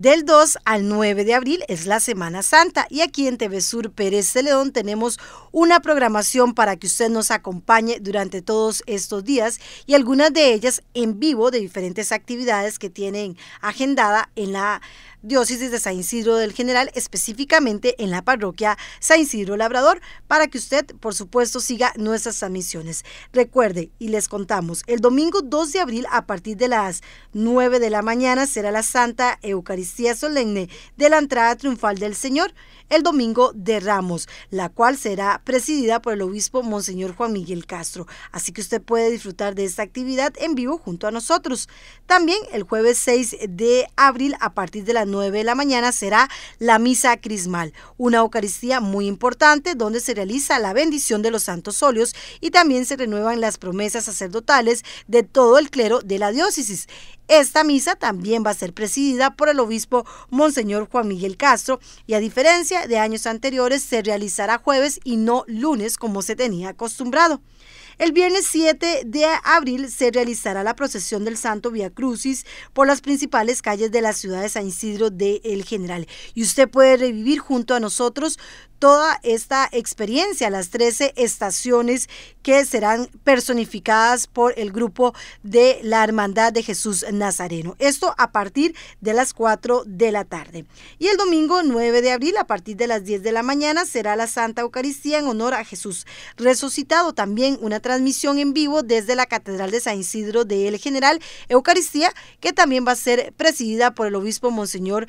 Del 2 al 9 de abril es la Semana Santa y aquí en TV Sur Pérez Celedón tenemos una programación para que usted nos acompañe durante todos estos días y algunas de ellas en vivo de diferentes actividades que tienen agendada en la diócesis de San Isidro del General, específicamente en la parroquia San Isidro Labrador, para que usted, por supuesto, siga nuestras transmisiones. Recuerde, y les contamos, el domingo 2 de abril a partir de las 9 de la mañana será la Santa Eucaristía Eucaristía solemne de la entrada triunfal del Señor el domingo de Ramos, la cual será presidida por el obispo Monseñor Juan Miguel Castro. Así que usted puede disfrutar de esta actividad en vivo junto a nosotros. También el jueves 6 de abril a partir de las 9 de la mañana será la misa crismal, una Eucaristía muy importante donde se realiza la bendición de los santos óleos y también se renuevan las promesas sacerdotales de todo el clero de la diócesis. Esta misa también va a ser presidida por el obispo Monseñor Juan Miguel Castro y a diferencia de años anteriores se realizará jueves y no lunes como se tenía acostumbrado. El viernes 7 de abril se realizará la procesión del Santo Via Crucis por las principales calles de la ciudad de San Isidro de El General. Y usted puede revivir junto a nosotros toda esta experiencia, las 13 estaciones que serán personificadas por el grupo de la Hermandad de Jesús Nazareno. Esto a partir de las 4 de la tarde. Y el domingo 9 de abril, a partir de las 10 de la mañana, será la Santa Eucaristía en honor a Jesús resucitado. También una transmisión en vivo desde la Catedral de San Isidro de El General Eucaristía, que también va a ser presidida por el obispo Monseñor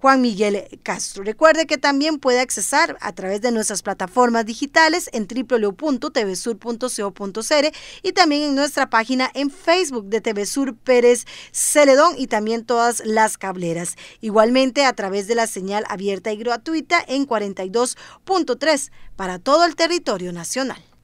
Juan Miguel Castro. Recuerde que también puede accesar a través de nuestras plataformas digitales en www.tvsur.co.cr y también en nuestra página en Facebook de Sur Pérez Celedón y también todas las cableras. Igualmente a través de la señal abierta y gratuita en 42.3 para todo el territorio nacional.